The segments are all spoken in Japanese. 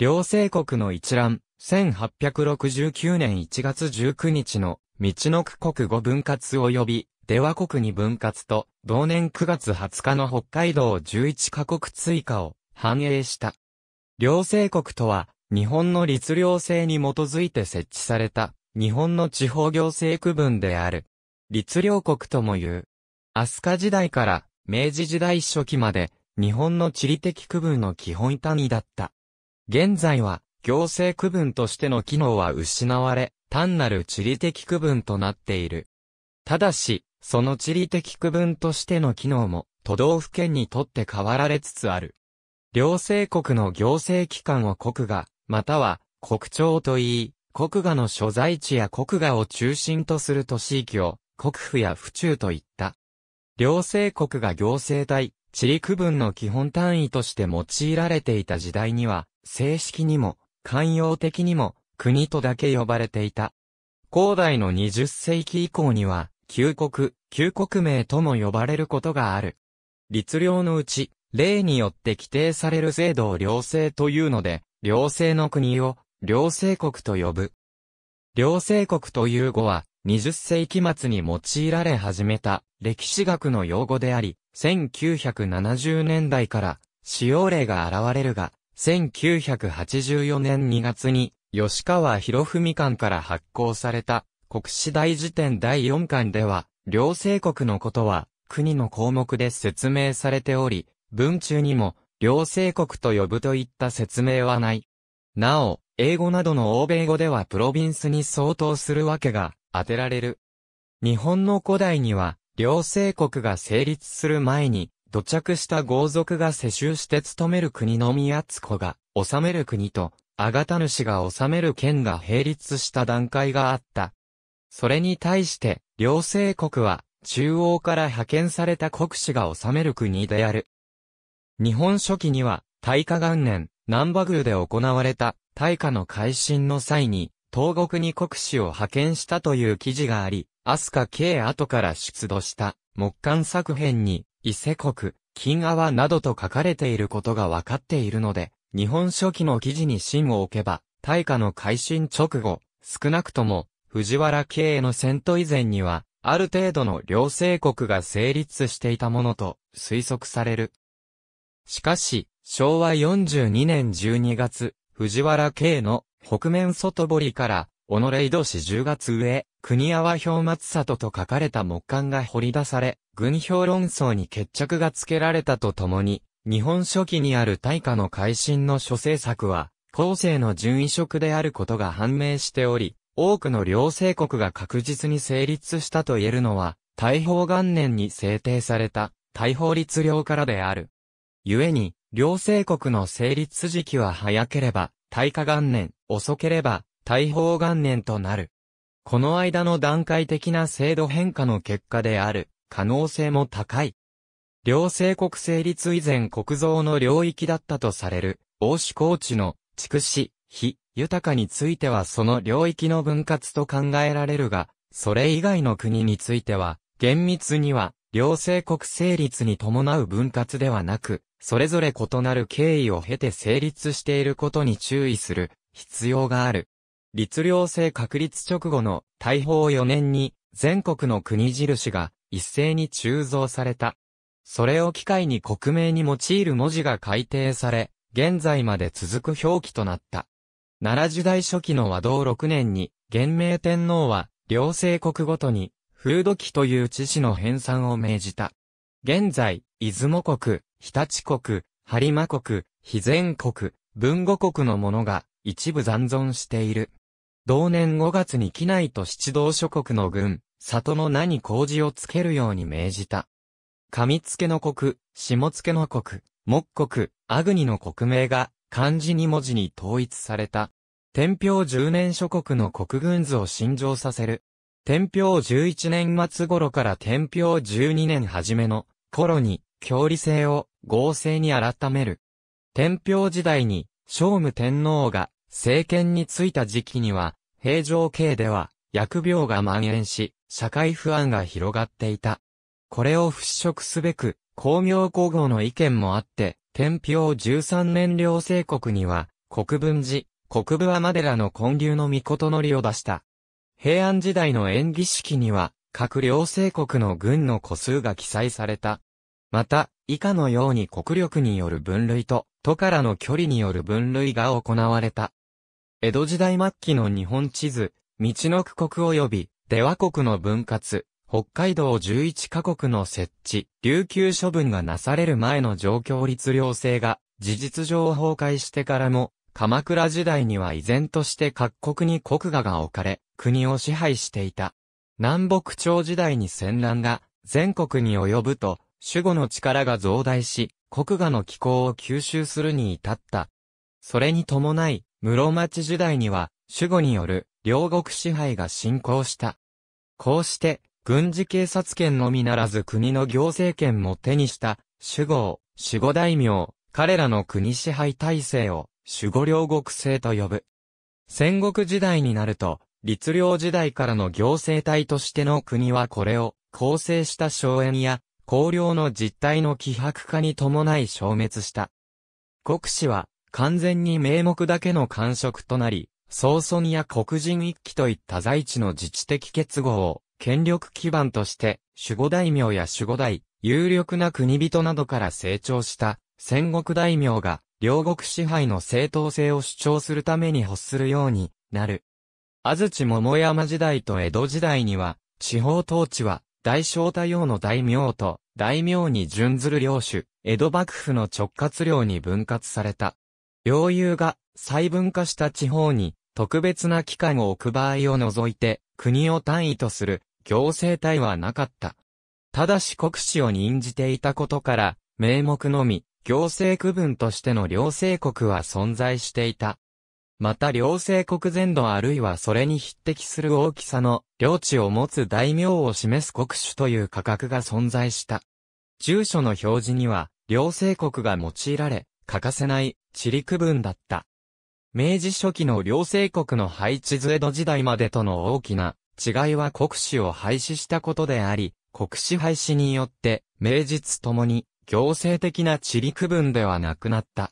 両政国の一覧、1869年1月19日の、道の区国語分割及び、出羽国に分割と、同年9月20日の北海道11カ国追加を反映した。両政国とは、日本の律令制に基づいて設置された、日本の地方行政区分である。律令国とも言う。飛鳥時代から明治時代初期まで、日本の地理的区分の基本単位だった。現在は、行政区分としての機能は失われ、単なる地理的区分となっている。ただし、その地理的区分としての機能も、都道府県にとって変わられつつある。両政国の行政機関を国が、または国庁といい、国画の所在地や国画を中心とする都市域を、国府や府中といった。両政国が行政体、地理区分の基本単位として用いられていた時代には、正式にも、慣用的にも、国とだけ呼ばれていた。広大の20世紀以降には、旧国、旧国名とも呼ばれることがある。律令のうち、例によって規定される制度を良政というので、良政の国を、良政国と呼ぶ。良政国という語は、20世紀末に用いられ始めた歴史学の用語であり、1970年代から使用例が現れるが、1984年2月に、吉川博文館から発行された、国史大辞典第4巻では、両政国のことは、国の項目で説明されており、文中にも、両政国と呼ぶといった説明はない。なお、英語などの欧米語ではプロビンスに相当するわけが当てられる。日本の古代には、両政国が成立する前に、土着した豪族が世襲して務める国の宮津子が治める国と、あがた主が治める県が並立した段階があった。それに対して、両政国は、中央から派遣された国士が治める国である。日本初期には、大化元年、南波宮で行われた、大化の改新の際に、東国に国士を派遣したという記事があり、飛鳥慶後から出土した、木簡作編に、伊勢国、金泡などと書かれていることが分かっているので、日本書紀の記事に芯を置けば、大化の改新直後、少なくとも、藤原家への戦闘以前には、ある程度の両勢国が成立していたものと推測される。しかし、昭和42年12月、藤原慶の北面外堀から己ノレイド市10月上、国阿波表松里と書かれた木簡が掘り出され、軍票論争に決着がつけられたとともに、日本初期にある大化の改新の諸政策は、後世の順位職であることが判明しており、多くの両政国が確実に成立したと言えるのは、大法元年に制定された、大法律令からである。故に、両政国の成立時期は早ければ、大化元年、遅ければ、大宝元年となる。この間の段階的な制度変化の結果である可能性も高い。両性国成立以前国造の領域だったとされる、欧州高地の筑紫、非、豊かについてはその領域の分割と考えられるが、それ以外の国については、厳密には、両性国成立に伴う分割ではなく、それぞれ異なる経緯を経て成立していることに注意する必要がある。律令制確立直後の大砲4年に全国の国印が一斉に鋳造された。それを機会に国名に用いる文字が改定され、現在まで続く表記となった。奈良時代初期の和道6年に、元明天皇は、両政国ごとに、風土記という知事の編纂を命じた。現在、出雲国、日立国、播磨国、肥前国、文後国のものが一部残存している。同年5月に機内と七道諸国の軍、里の名に麹をつけるように命じた。上付の国、下付の国、木国、阿国の国名が漢字2文字に統一された。天平十年諸国の国軍図を信条させる。天平十一年末頃から天平十二年初めの頃に、強理性を合成に改める。天平時代に、聖武天皇が政権に就いた時期には、平城京では、薬病が蔓延し、社会不安が広がっていた。これを払拭すべく、工業皇后の意見もあって、天平13年両政国には、国分寺、国部天寺の建立の御事のりを出した。平安時代の演技式には、各両政国の軍の個数が記載された。また、以下のように国力による分類と、都からの距離による分類が行われた。江戸時代末期の日本地図、道の区国及び、出羽国の分割、北海道11カ国の設置、琉球処分がなされる前の状況律令制が、事実上崩壊してからも、鎌倉時代には依然として各国に国画が置かれ、国を支配していた。南北朝時代に戦乱が全国に及ぶと、守護の力が増大し、国画の気候を吸収するに至ったそれに伴い、室町時代には、守護による両国支配が進行した。こうして、軍事警察権のみならず国の行政権も手にした、守護を、守護大名、彼らの国支配体制を、守護両国制と呼ぶ。戦国時代になると、律令時代からの行政体としての国はこれを、構成した荘園や、公領の実態の希薄化に伴い消滅した。国史は、完全に名目だけの官職となり、ソニや黒人一揆といった在地の自治的結合を、権力基盤として、守護大名や守護大、有力な国人などから成長した、戦国大名が、両国支配の正当性を主張するために欲するようになる。安土桃山時代と江戸時代には、地方統治は、大正太陽の大名と、大名に準ずる領主、江戸幕府の直轄領に分割された。領有が細分化した地方に特別な機関を置く場合を除いて国を単位とする行政体はなかった。ただし国史を任じていたことから名目のみ行政区分としての領政国は存在していた。また領政国全土あるいはそれに匹敵する大きさの領地を持つ大名を示す国主という価格が存在した。住所の表示には領政国が用いられ、欠かせない地理区分だった。明治初期の両政国の配置図江戸時代までとの大きな違いは国史を廃止したことであり、国史廃止によって名実ともに行政的な地理区分ではなくなった。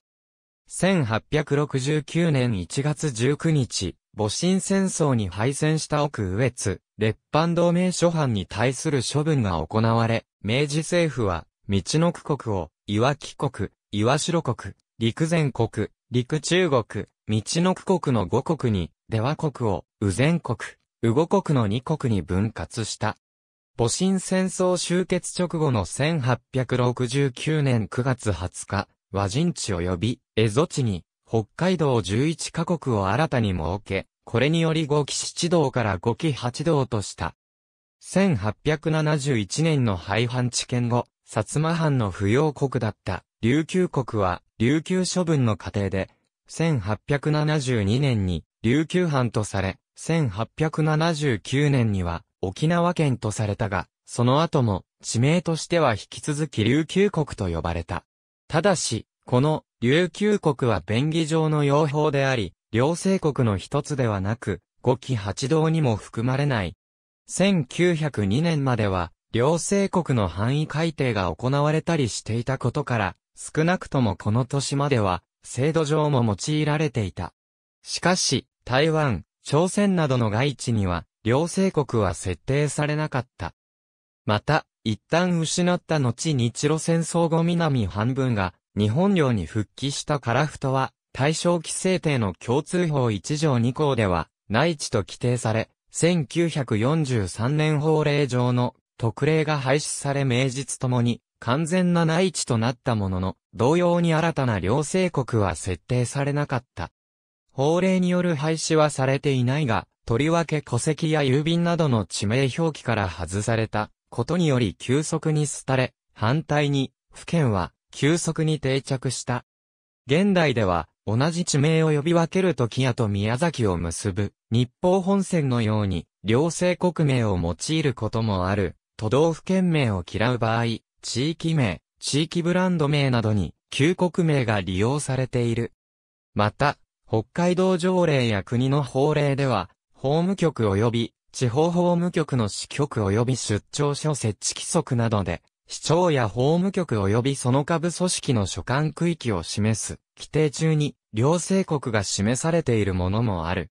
1869年1月19日、戊辰戦争に敗戦した奥上津、列藩同盟諸藩に対する処分が行われ、明治政府は、道の区国を、岩木国、岩城国、陸前国、陸中国、道の区国の五国に、出羽国を、右前国、右後国の二国に分割した。戊辰戦争終結直後の1869年9月20日、和人地及び、蝦夷地に、北海道11カ国を新たに設け、これにより五期七道から五期八道とした。1871年の廃藩置県後、薩摩藩の不要国だった琉球国は、琉球処分の過程で、1872年に琉球藩とされ、1879年には沖縄県とされたが、その後も地名としては引き続き琉球国と呼ばれた。ただし、この琉球国は便宜上の用法であり、両政国の一つではなく、五期八道にも含まれない。1902年までは、両政国の範囲改定が行われたりしていたことから、少なくともこの年までは、制度上も用いられていた。しかし、台湾、朝鮮などの外地には、両政国は設定されなかった。また、一旦失った後日露戦争後南半分が日本領に復帰したカラフトは、対象規制定の共通法1条2項では、内地と規定され、1943年法令上の特例が廃止され名実ともに、完全な内地となったものの、同様に新たな両政国は設定されなかった。法令による廃止はされていないが、とりわけ戸籍や郵便などの地名表記から外されたことにより急速に廃れ、反対に、府県は急速に定着した。現代では、同じ地名を呼び分けるとやと宮崎を結ぶ、日報本線のように、両政国名を用いることもある、都道府県名を嫌う場合、地域名、地域ブランド名などに、旧国名が利用されている。また、北海道条例や国の法令では、法務局及び地方法務局の支局及び出張所設置規則などで、市長や法務局及びその下部組織の所管区域を示す、規定中に、両性国が示されているものもある。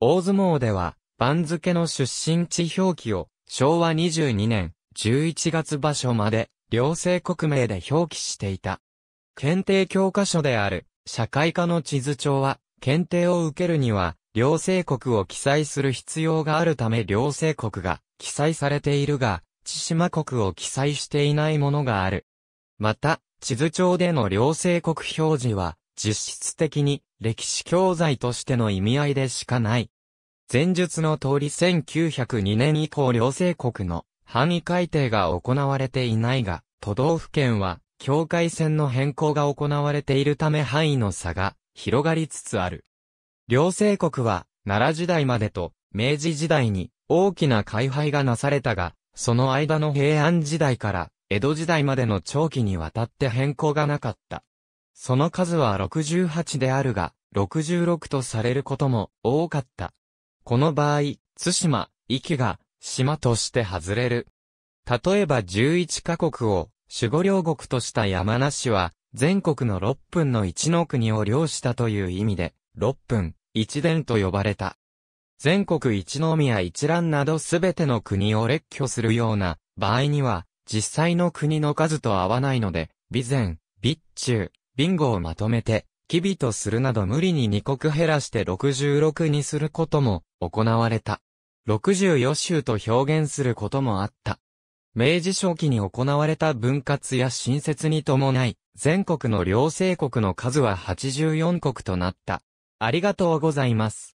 大相撲では、番付の出身地表記を、昭和22年11月場所まで、両性国名で表記していた。検定教科書である、社会科の地図帳は、検定を受けるには、両性国を記載する必要があるため両性国が記載されているが、千島国を記載していないものがある。また、地図帳での両性国表示は、実質的に歴史教材としての意味合いでしかない。前述の通り1902年以降両性国の範囲改定が行われていないが、都道府県は、境界線の変更が行われているため範囲の差が広がりつつある。両政国は、奈良時代までと、明治時代に大きな開廃がなされたが、その間の平安時代から江戸時代までの長期にわたって変更がなかった。その数は68であるが、66とされることも多かった。この場合、津島、壱が島として外れる。例えば11カ国を守護領国とした山梨は、全国の6分の1の国を領したという意味で、6分、一伝と呼ばれた。全国一宮一覧などすべての国を列挙するような場合には、実際の国の数と合わないので、備前、備中、備後をまとめて、機微とするなど無理に2国減らして66にすることも行われた。64州と表現することもあった。明治初期に行われた分割や新設に伴い、全国の両政国の数は84国となった。ありがとうございます。